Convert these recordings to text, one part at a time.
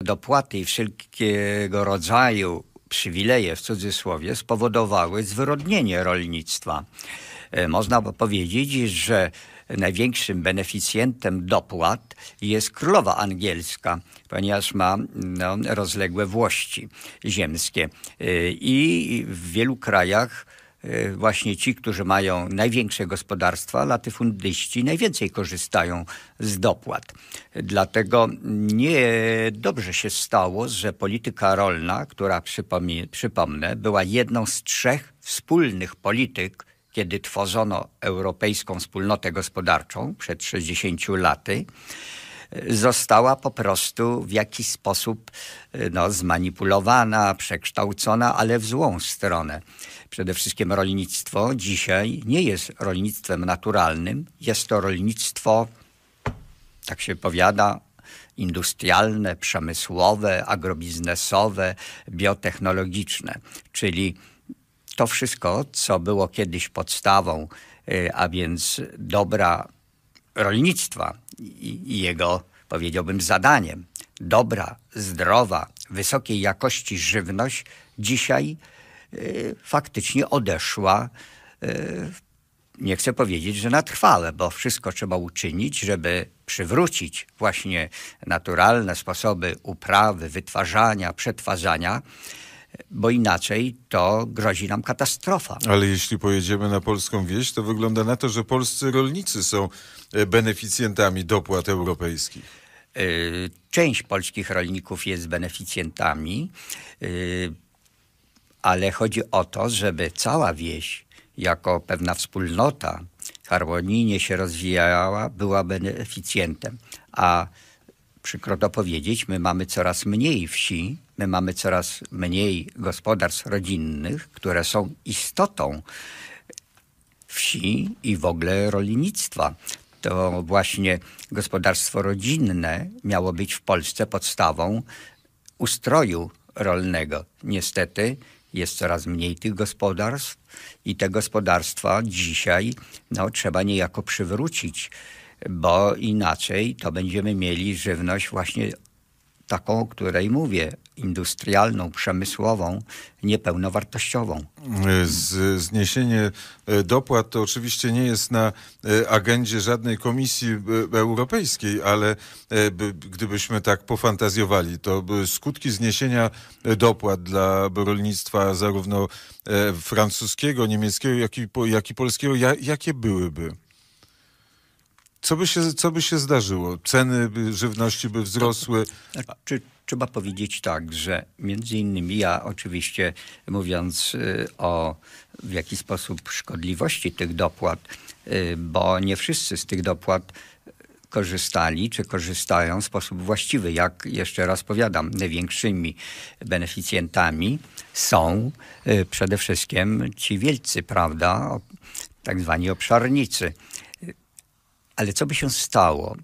dopłaty i wszelkiego rodzaju przywileje w cudzysłowie spowodowały zwyrodnienie rolnictwa. E, można powiedzieć, że największym beneficjentem dopłat jest królowa angielska, ponieważ ma no, rozległe włości ziemskie. E, I w wielu krajach E, właśnie ci, którzy mają największe gospodarstwa, latyfundyści najwięcej korzystają z dopłat. Dlatego nie dobrze się stało, że polityka rolna, która przypomnę, była jedną z trzech wspólnych polityk, kiedy tworzono Europejską Wspólnotę Gospodarczą przed 60 laty, została po prostu w jakiś sposób e, no, zmanipulowana, przekształcona, ale w złą stronę. Przede wszystkim rolnictwo dzisiaj nie jest rolnictwem naturalnym, jest to rolnictwo, tak się powiada, industrialne, przemysłowe, agrobiznesowe, biotechnologiczne, czyli to wszystko, co było kiedyś podstawą, e, a więc dobra rolnictwa i jego, powiedziałbym, zadaniem. Dobra, zdrowa, wysokiej jakości żywność dzisiaj y, faktycznie odeszła y, nie chcę powiedzieć, że na trwałe, bo wszystko trzeba uczynić, żeby przywrócić właśnie naturalne sposoby uprawy, wytwarzania, przetwarzania, bo inaczej to grozi nam katastrofa. Ale jeśli pojedziemy na polską wieś, to wygląda na to, że polscy rolnicy są e, beneficjentami dopłat europejskich. E, część polskich rolników jest beneficjentami, e, ale chodzi o to, żeby cała wieś jako pewna wspólnota harmonijnie się rozwijała, była beneficjentem. A przykro to powiedzieć, my mamy coraz mniej wsi, My mamy coraz mniej gospodarstw rodzinnych, które są istotą wsi i w ogóle rolnictwa. To właśnie gospodarstwo rodzinne miało być w Polsce podstawą ustroju rolnego. Niestety jest coraz mniej tych gospodarstw i te gospodarstwa dzisiaj no, trzeba niejako przywrócić, bo inaczej to będziemy mieli żywność właśnie taką, o której mówię, industrialną, przemysłową, niepełnowartościową. Z, zniesienie e, dopłat to oczywiście nie jest na e, agendzie żadnej komisji e, europejskiej, ale gdybyśmy tak pofantazjowali, to skutki zniesienia dopłat dla rolnictwa zarówno francuskiego, niemieckiego, jak i, jak i polskiego, jakie byłyby? Co by, się, co by się zdarzyło? Ceny żywności by wzrosły? Czy, trzeba powiedzieć tak, że między innymi ja oczywiście mówiąc y, o w jaki sposób szkodliwości tych dopłat, y, bo nie wszyscy z tych dopłat korzystali czy korzystają w sposób właściwy. Jak jeszcze raz powiadam, największymi beneficjentami są y, przede wszystkim ci wielcy, prawda, tak zwani obszarnicy. Ale co by się stało,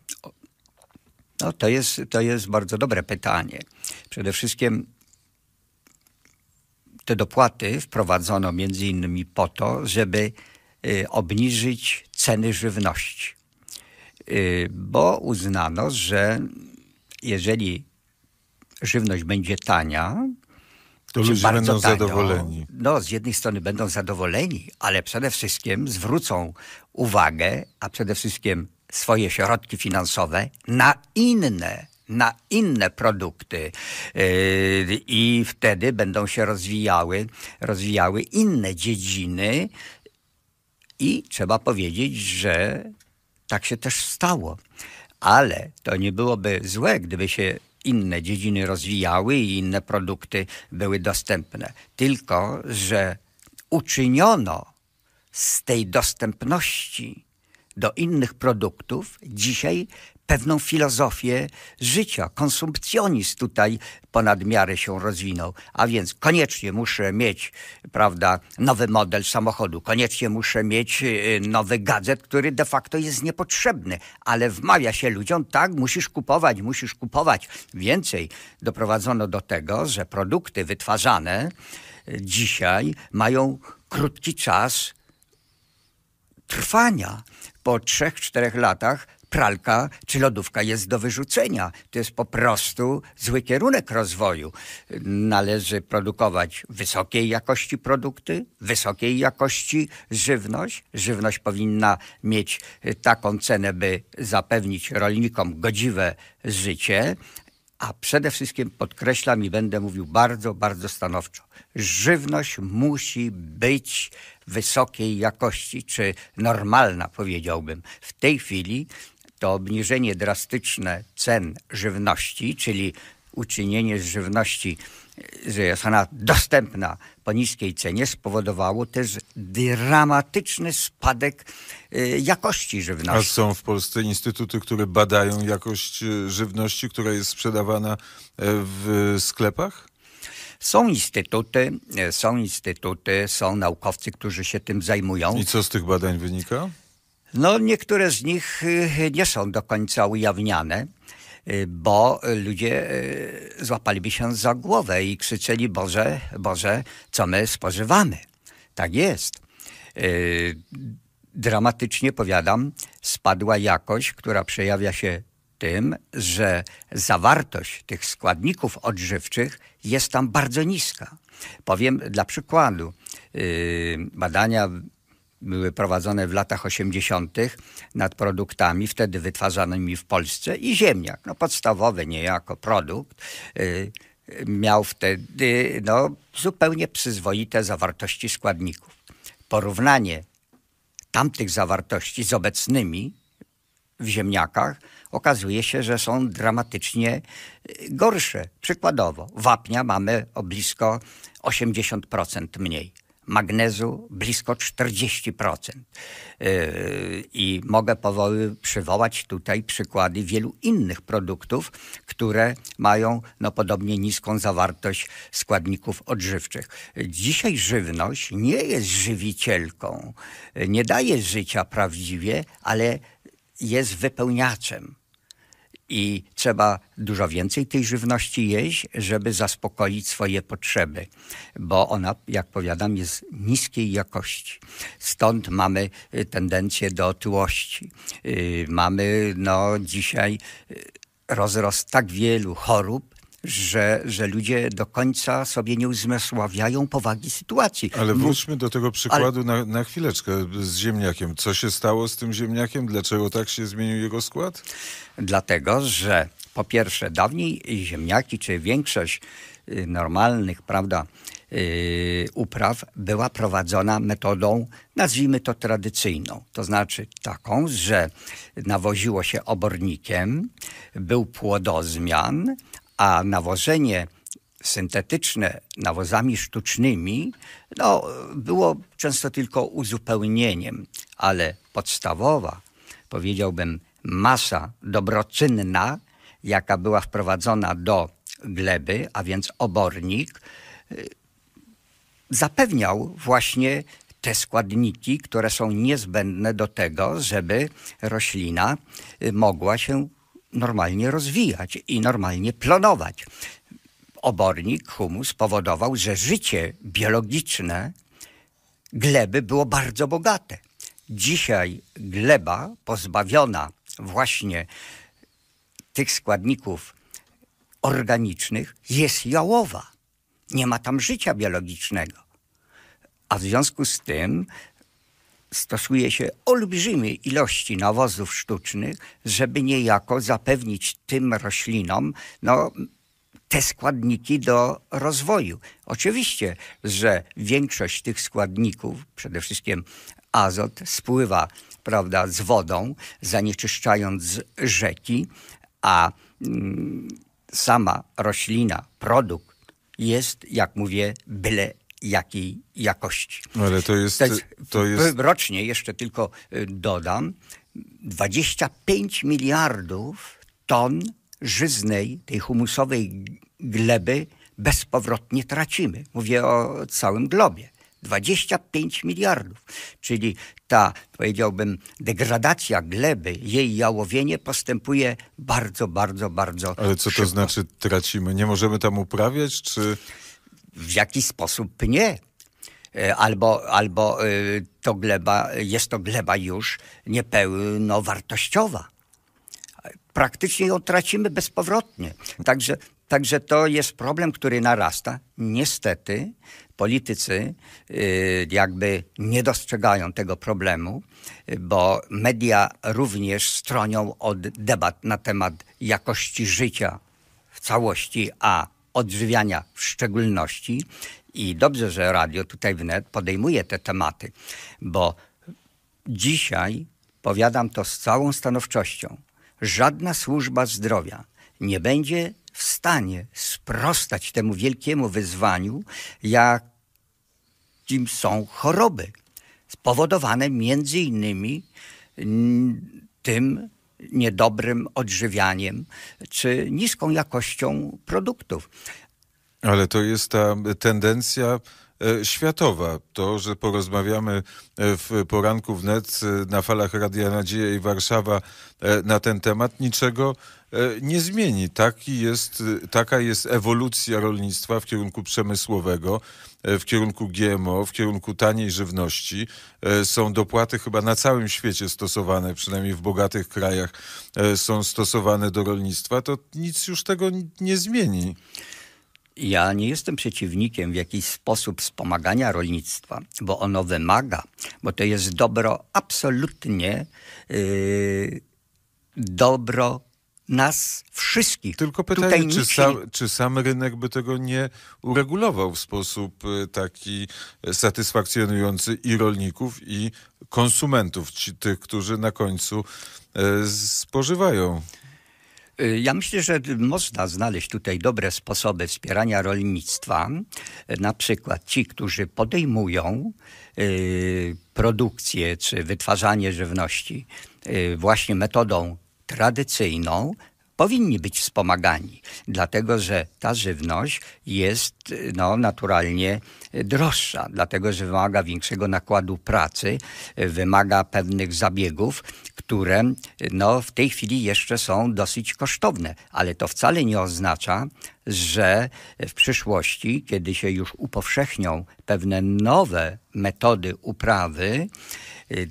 no, to, jest, to jest bardzo dobre pytanie. Przede wszystkim te dopłaty wprowadzono między innymi po to, żeby y, obniżyć ceny żywności, y, bo uznano, że jeżeli żywność będzie tania, to ludzie będą tanio, zadowoleni. No, z jednej strony będą zadowoleni, ale przede wszystkim zwrócą uwagę, a przede wszystkim swoje środki finansowe na inne na inne produkty yy, i wtedy będą się rozwijały, rozwijały inne dziedziny i trzeba powiedzieć, że tak się też stało. Ale to nie byłoby złe, gdyby się inne dziedziny rozwijały i inne produkty były dostępne. Tylko, że uczyniono z tej dostępności do innych produktów dzisiaj pewną filozofię życia. Konsumpcjonizm tutaj ponad miarę się rozwinął, a więc koniecznie muszę mieć, prawda, nowy model samochodu, koniecznie muszę mieć y, nowy gadżet, który de facto jest niepotrzebny, ale wmawia się ludziom, tak, musisz kupować, musisz kupować. Więcej doprowadzono do tego, że produkty wytwarzane y, dzisiaj mają krótki czas trwania po trzech, czterech latach pralka czy lodówka jest do wyrzucenia. To jest po prostu zły kierunek rozwoju. Należy produkować wysokiej jakości produkty, wysokiej jakości żywność. Żywność powinna mieć y, taką cenę, by zapewnić rolnikom godziwe życie a przede wszystkim podkreślam i będę mówił bardzo, bardzo stanowczo, żywność musi być wysokiej jakości, czy normalna powiedziałbym. W tej chwili to obniżenie drastyczne cen żywności, czyli uczynienie z żywności że jest ona dostępna po niskiej cenie, spowodowało też dramatyczny spadek e, jakości żywności. A są w Polsce instytuty, które badają jakość e, żywności, która jest sprzedawana e, w sklepach? Są instytuty, są instytuty, są naukowcy, którzy się tym zajmują. I co z tych badań wynika? No, niektóre z nich nie są do końca ujawniane. Y, bo ludzie y, złapaliby się za głowę i krzyczeli: Boże, Boże, co my spożywamy? Tak jest. Y, dramatycznie, powiadam, spadła jakość, która przejawia się tym, że zawartość tych składników odżywczych jest tam bardzo niska. Powiem dla przykładu, badania były prowadzone w latach 80. nad produktami wtedy wytwarzanymi w Polsce i ziemniak, no podstawowy niejako produkt, y, miał wtedy no, zupełnie przyzwoite zawartości składników. Porównanie tamtych zawartości z obecnymi w ziemniakach okazuje się, że są dramatycznie y, gorsze. Przykładowo, wapnia mamy o blisko 80% mniej magnezu blisko 40%. Yy, I mogę powoły przywołać tutaj przykłady wielu innych produktów, które mają no, podobnie niską zawartość składników odżywczych. Dzisiaj żywność nie jest żywicielką, nie daje życia prawdziwie, ale jest wypełniaczem i trzeba dużo więcej tej żywności jeść, żeby zaspokoić swoje potrzeby, bo ona, jak powiadam, jest niskiej jakości. Stąd mamy y, tendencję do otyłości. Y, mamy no, dzisiaj y, rozrost tak wielu chorób, że, że ludzie do końca sobie nie uzmysławiają powagi sytuacji. Ale wróćmy do tego przykładu Ale... na, na chwileczkę z ziemniakiem. Co się stało z tym ziemniakiem? Dlaczego tak się zmienił jego skład? Dlatego, że po pierwsze, dawniej ziemniaki, czy większość y, normalnych, prawda, Yy, upraw była prowadzona metodą, nazwijmy to tradycyjną. To znaczy taką, że nawoziło się obornikiem, był płodozmian, a nawożenie syntetyczne nawozami sztucznymi no, było często tylko uzupełnieniem, ale podstawowa, powiedziałbym, masa dobroczynna, jaka była wprowadzona do gleby, a więc obornik, y, zapewniał właśnie te składniki, które są niezbędne do tego, żeby roślina y, mogła się normalnie rozwijać i normalnie planować. Obornik, humus powodował, że życie biologiczne gleby było bardzo bogate. Dzisiaj gleba pozbawiona właśnie tych składników organicznych jest jałowa. Nie ma tam życia biologicznego. A w związku z tym stosuje się olbrzymie ilości nawozów sztucznych, żeby niejako zapewnić tym roślinom no, te składniki do rozwoju. Oczywiście, że większość tych składników, przede wszystkim azot, spływa prawda, z wodą, zanieczyszczając rzeki, a mm, sama roślina, produkt jest, jak mówię, byle jakiej jakości. Ale to jest, to jest, to jest... Rocznie, jeszcze tylko y, dodam, 25 miliardów ton żyznej, tej humusowej gleby bezpowrotnie tracimy. Mówię o całym globie. 25 miliardów. Czyli ta, powiedziałbym, degradacja gleby, jej jałowienie postępuje bardzo, bardzo, bardzo. Ale co szybko. to znaczy tracimy? Nie możemy tam uprawiać, czy w jakiś sposób pnie. E, albo, albo e, to gleba, jest to gleba już niepełnowartościowa. Praktycznie ją tracimy bezpowrotnie. Także, także to jest problem, który narasta. Niestety politycy e, jakby nie dostrzegają tego problemu, bo media również stronią od debat na temat jakości życia w całości, a odżywiania w szczególności. I dobrze, że radio tutaj wnet podejmuje te tematy, bo dzisiaj powiadam to z całą stanowczością. Żadna służba zdrowia nie będzie w stanie sprostać temu wielkiemu wyzwaniu, jakim są choroby, spowodowane między innymi tym, niedobrym odżywianiem czy niską jakością produktów. Ale to jest ta tendencja e, światowa. To, że porozmawiamy e, w poranku w net e, na falach Radia Nadzieja i Warszawa na ten temat, niczego E, nie zmieni. Taki jest, taka jest ewolucja rolnictwa w kierunku przemysłowego, e, w kierunku GMO, w kierunku taniej żywności. E, są dopłaty chyba na całym świecie stosowane, przynajmniej w bogatych krajach są stosowane do rolnictwa. To nic już tego nie zmieni. Ja nie jestem przeciwnikiem w jakiś sposób wspomagania rolnictwa, bo ono wymaga, bo to jest dobro absolutnie, yy, dobro nas wszystkich. Tylko pytanie, czy sam, czy sam, rynek by tego nie uregulował w sposób e, taki satysfakcjonujący i rolników, i konsumentów, ci, tych, którzy na końcu e, spożywają? E, ja myślę, że można znaleźć tutaj dobre sposoby wspierania rolnictwa. Na przykład ci, którzy podejmują produkcję czy wytwarzanie żywności właśnie metodą tradycyjną, powinni być wspomagani, dlatego że ta żywność jest no, naturalnie droższa, dlatego że wymaga większego nakładu pracy, wymaga pewnych zabiegów, które no, w tej chwili jeszcze są dosyć kosztowne, ale to wcale nie oznacza, że w przyszłości, kiedy się już upowszechnią pewne nowe metody uprawy, y,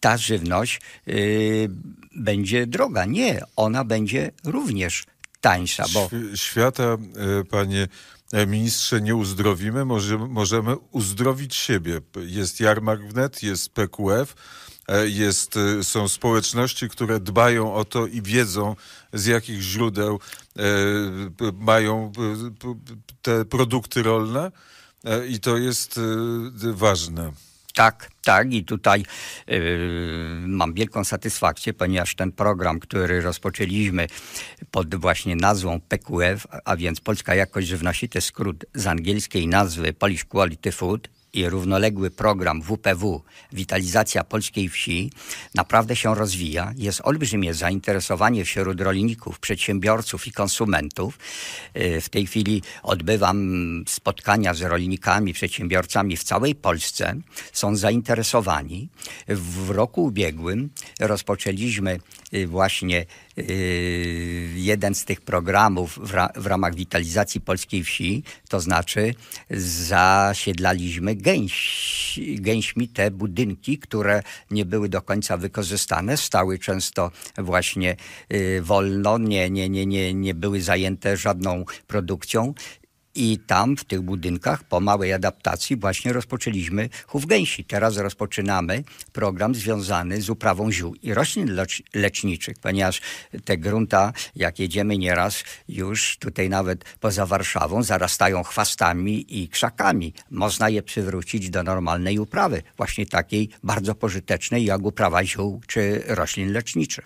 ta żywność y, będzie droga. Nie, ona będzie również tańsza. Bo... Świata, e, panie e, ministrze, nie uzdrowimy, możemy uzdrowić siebie. Jest jarmark wnet, jest PQF, e, jest, są społeczności, które dbają o to i wiedzą, z jakich źródeł mają te produkty rolne i to jest ważne. Tak, tak i tutaj yy, mam wielką satysfakcję, ponieważ ten program, który rozpoczęliśmy pod właśnie nazwą PQF, a więc Polska Jakość Żywności, to skrót z angielskiej nazwy Polish Quality Food, i równoległy program WPW Witalizacja Polskiej Wsi naprawdę się rozwija. Jest olbrzymie zainteresowanie wśród rolników, przedsiębiorców i konsumentów. Y, w tej chwili odbywam spotkania z rolnikami, przedsiębiorcami w całej Polsce. Są zainteresowani. W roku ubiegłym rozpoczęliśmy Y, właśnie y, jeden z tych programów w, ramach witalizacji polskiej wsi, to znaczy zasiedlaliśmy gęś, gęśmi te budynki, które nie były do końca wykorzystane, stały często właśnie y, wolno, nie, nie, nie, nie, nie były zajęte żadną produkcją i tam w tych budynkach po małej adaptacji właśnie rozpoczęliśmy chów gęsi. Teraz rozpoczynamy program związany z uprawą ziół i roślin lecz leczniczych, ponieważ te grunta, jak jedziemy nieraz już tutaj nawet poza Warszawą, zarastają chwastami i krzakami. Można je przywrócić do normalnej uprawy, właśnie takiej bardzo pożytecznej jak uprawa ziół czy roślin leczniczych.